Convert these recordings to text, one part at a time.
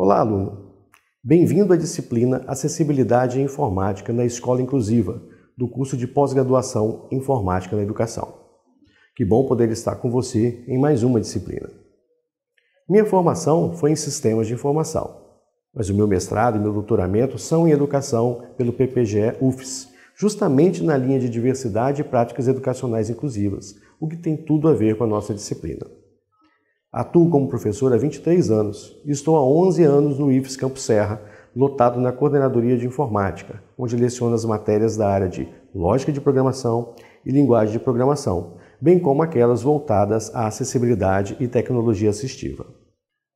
Olá, aluno! Bem-vindo à disciplina Acessibilidade e Informática na Escola Inclusiva, do curso de pós-graduação Informática na Educação. Que bom poder estar com você em mais uma disciplina. Minha formação foi em Sistemas de Informação, mas o meu mestrado e meu doutoramento são em Educação pelo PPGE UFES, justamente na linha de Diversidade e Práticas Educacionais Inclusivas, o que tem tudo a ver com a nossa disciplina. Atuo como professor há 23 anos e estou há 11 anos no IFES Campo Serra, lotado na Coordenadoria de Informática, onde leciono as matérias da área de Lógica de Programação e Linguagem de Programação, bem como aquelas voltadas à acessibilidade e tecnologia assistiva.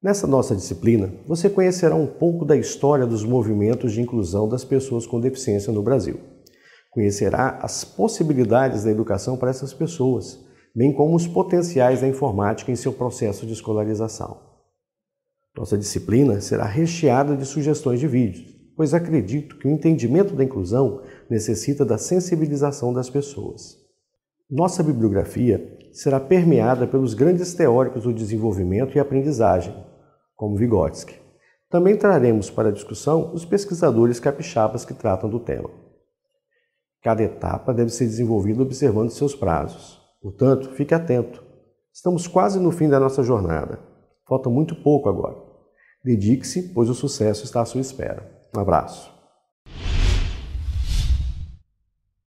Nessa nossa disciplina, você conhecerá um pouco da história dos movimentos de inclusão das pessoas com deficiência no Brasil. Conhecerá as possibilidades da educação para essas pessoas, bem como os potenciais da informática em seu processo de escolarização. Nossa disciplina será recheada de sugestões de vídeos, pois acredito que o entendimento da inclusão necessita da sensibilização das pessoas. Nossa bibliografia será permeada pelos grandes teóricos do desenvolvimento e aprendizagem, como Vygotsky. Também traremos para a discussão os pesquisadores capixabas que tratam do tema. Cada etapa deve ser desenvolvida observando seus prazos. Portanto, fique atento. Estamos quase no fim da nossa jornada. Falta muito pouco agora. Dedique-se, pois o sucesso está à sua espera. Um abraço.